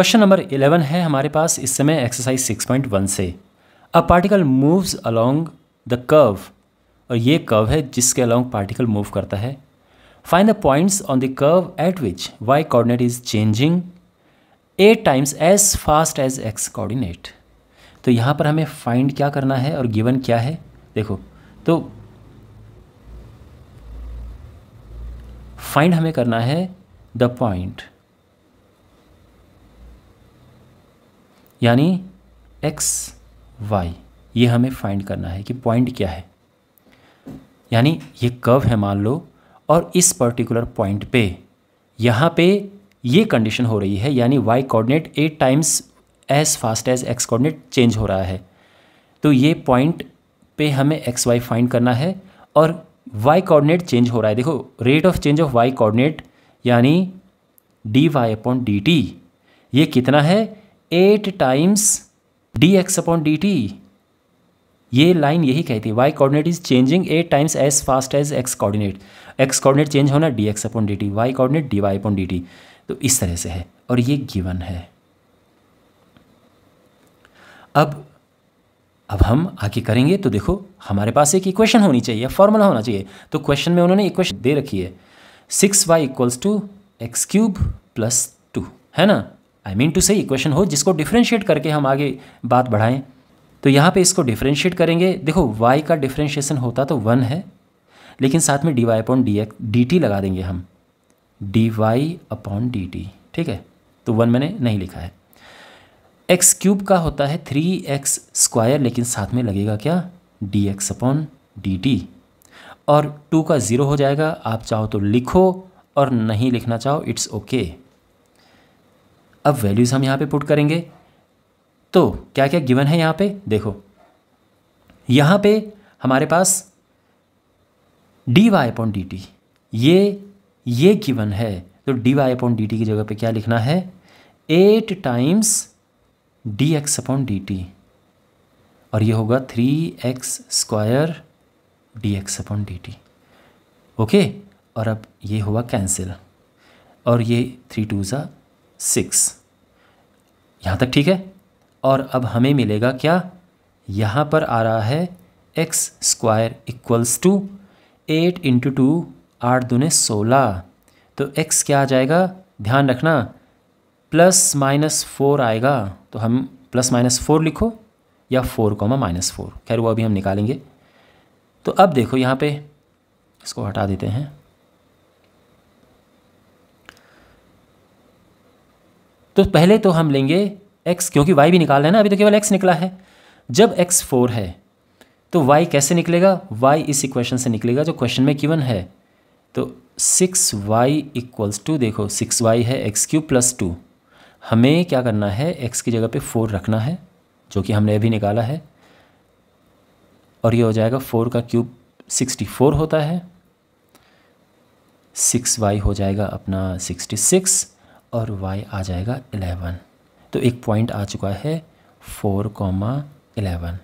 Question number eleven है हमारे पास इस समय एक्सरसाइज सिक्स पॉइंट वन से a particle moves along the curve और ये कर्व है जिसके अलोंग पार्टिकल मूव करता है find the points on the curve at which y coordinate is changing eight times as fast as x coordinate तो यहाँ पर हमें फाइंड क्या करना है और गिवन क्या है देखो तो फाइंड हमें करना है द पॉइंट यानी एक्स वाई ये हमें फाइंड करना है कि पॉइंट क्या है यानी ये कर्व है मान लो और इस पर्टिकुलर पॉइंट पे यहाँ पे ये कंडीशन हो रही है यानी y coordinate eight times as fast as x coordinate change हो रहा है तो ये पॉइंट पे हमें एक्स वाई फाइंड करना है और वाई कोऑर्डिनेट चेंज हो रहा है देखो rate of change of y coordinate यानी d y upon d t ये कितना है eight times d x upon d t ये लाइन यही कहती है y coordinate is changing eight times as fast as x coordinate x coordinate change होना d x upon d t y coordinate d y upon d t तो इस तरह से है और ये गिवन है अब अब हम आगे करेंगे तो देखो हमारे पास एक इक्वेशन होनी चाहिए फॉर्मूला होना चाहिए तो क्वेश्चन में उन्होंने इक्वेशन दे रखी है six y equals to x cube plus two है ना आई मीन टू से इक्वेशन हो जिसको डिफ्रेंशिएट करके हम आगे बात बढ़ाएं तो यहाँ पे इसको डिफ्रेंशिएट करेंगे देखो y का डिफ्रेंशिएशन होता तो वन है लेकिन साथ में d y upon d x d t लगा देंगे हम d y upon d t ठीक है तो वन मैंने नहीं लिखा है एक्स क्यूब का होता है थ्री एक्स स्क्वायर लेकिन साथ में लगेगा क्या d x upon d t और टू का ज़ीरो हो जाएगा आप चाहो तो लिखो और नहीं लिखना चाहो इट्स ओके okay. अब वैल्यूज़ हम यहाँ पे पुट करेंगे तो क्या क्या गिवन है यहाँ पे देखो यहाँ पे हमारे पास d y upon d t ये ये गिवन है तो d y upon d t की जगह पे क्या लिखना है eight times d x upon d t और ये होगा three x square d x upon d t okay और अब ये हुआ कैंसिल और ये थ्री टू ज़ा सिक्स यहाँ तक ठीक है और अब हमें मिलेगा क्या यहाँ पर आ रहा है x square equals to eight into two आठ दूने सोलह तो एक्स क्या आ जाएगा ध्यान रखना प्लस माइनस फोर आएगा तो हम प्लस माइनस फोर लिखो या फोर कॉमा माइनस फोर खैर वो अभी हम निकालेंगे तो अब देखो यहाँ पे इसको हटा देते हैं तो पहले तो हम लेंगे एक्स क्योंकि वाई भी निकाल रहे हैं ना अभी तो केवल एक्स निकला है जब एक्स फोर है तो वाई कैसे निकलेगा वाई इस इक्वेशन से निकलेगा जो क्वेश्चन में गिवन है तो सिक्स वाई इक्वल्स टू देखो सिक्स वाई है एक्स क्यूब प्लस टू हमें क्या करना है एक्स की जगह पे फोर रखना है जो कि हमने अभी निकाला है और ये हो जाएगा फोर का क्यूब सिक्सटी फोर होता है सिक्स वाई हो जाएगा अपना सिक्सटी सिक्स और y आ जाएगा एलेवन तो एक पॉइंट आ चुका है फोर कॉमा एलेवन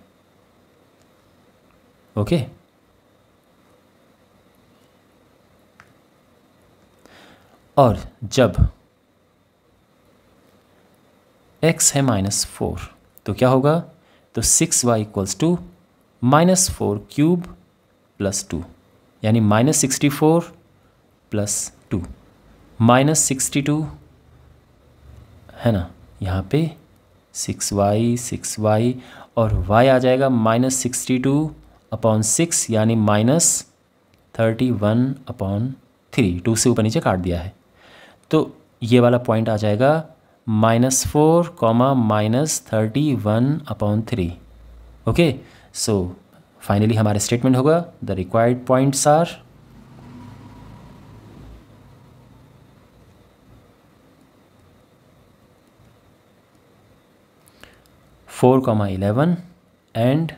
ओके और जब x है माइनस फोर तो क्या होगा तो six y equals to minus four cube plus two यानी minus sixty four plus two minus sixty two है ना यहाँ पे सिक्स वाई सिक्स वाई और वाई आ जाएगा minus sixty two upon six यानी minus thirty one upon three two से ऊपर नीचे काट दिया है तो ये वाला पॉइंट आ जाएगा minus four comma minus thirty one upon three okay so finally हमारा स्टेटमेंट होगा the required points are four comma eleven and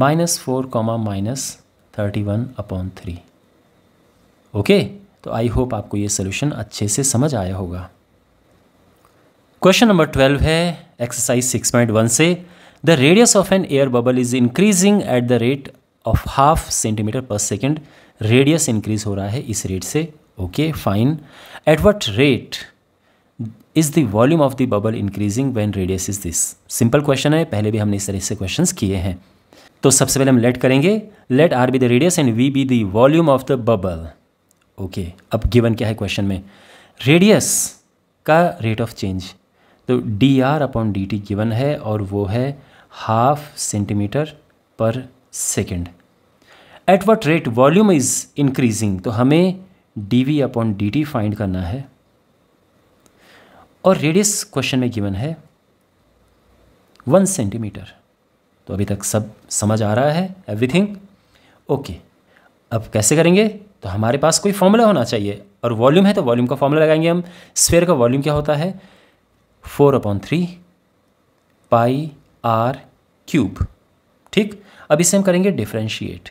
minus four comma minus thirty one upon three okay तो आई होप आपको ये solution अच्छे से समझ आया होगा क्वेश्चन नंबर ट्वेल्व है एक्सरसाइज सिक्स पॉइंट वन से the radius of an air bubble is increasing at the rate of half centimetre per second radius increase हो रहा है इस रेट से okay fine at what rate is the volume of the bubble increasing when radius is this simple question है पहले भी हमने इस तरह से क्वेश्चन किए हैं तो सबसे पहले हम लेट करेंगे let r be the radius and v be the volume of the bubble okay अब गिवन क्या है क्वेश्चन में रेडियस का रेट ऑफ चेंज तो d r upon d t given है और वो है half centimetre per second at what rate volume is increasing तो हमें d v upon d t find करना है और रेडियस क्वेश्चन में गिवन है वन सेंटीमीटर तो अभी तक सब समझ आ रहा है एवरीथिंग ओके अब कैसे करेंगे तो हमारे पास कोई फॉर्मूला होना चाहिए और वॉल्यूम है तो वॉल्यूम का फॉर्मूला लगाएंगे हम स्फेयर का वॉल्यूम क्या होता है four upon three pi r cube ठीक अब इसे हम करेंगे डिफ्रेंशिएट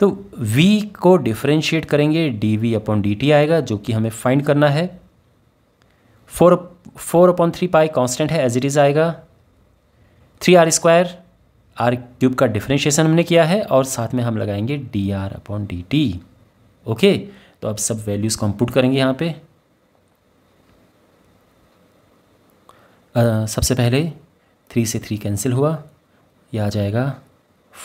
तो v को डिफ्रेंशिएट करेंगे d v upon d t आएगा जो कि हमें फाइंड करना है four four upon three pi constant है एज इट इज़ आएगा three r square r cube का डिफ्रेंशिएशन हमने किया है और साथ में हम लगाएंगे d r upon d t okay तो अब सब वैल्यूज़ को हम पुट करेंगे यहाँ पे आ, सबसे पहले थ्री से थ्री कैंसिल हुआ यह आ जाएगा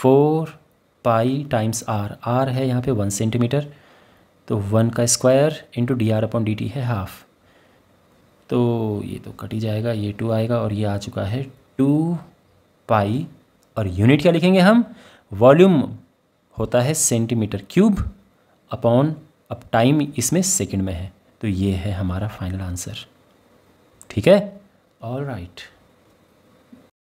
four pi times r r है यहाँ पे वन सेंटीमीटर तो वन का square into d r upon d t है हाफ़ तो ये तो कट ही जाएगा ये टू आएगा और ये आ चुका है टू पाई और यूनिट क्या लिखेंगे हम वॉल्यूम होता है सेंटीमीटर क्यूब अपॉन अब टाइम इसमें सेकंड में है तो ये है हमारा फाइनल आंसर ठीक है ऑल राइट right.